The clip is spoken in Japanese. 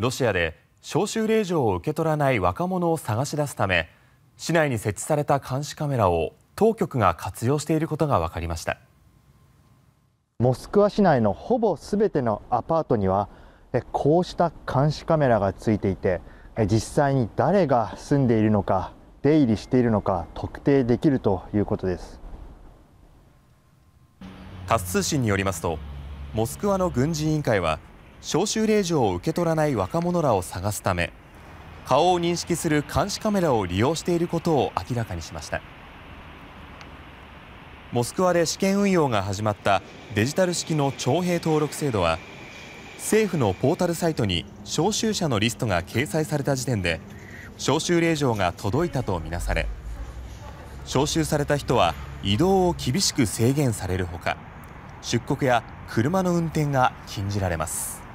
ロシアで招集令状を受け取らない若者を探し出すため市内に設置された監視カメラを当局が活用していることが分かりましたモスクワ市内のほぼすべてのアパートにはこうした監視カメラがついていて実際に誰が住んでいるのか出入りしているのか特定できるということですタス通信によりますとモスクワの軍事委員会は招集令状を受け取らない若者らを探すため顔を認識する監視カメラを利用していることを明らかにしましたモスクワで試験運用が始まったデジタル式の徴兵登録制度は政府のポータルサイトに招集者のリストが掲載された時点で招集令状が届いたとみなされ招集された人は移動を厳しく制限されるほか出国や車の運転が禁じられます。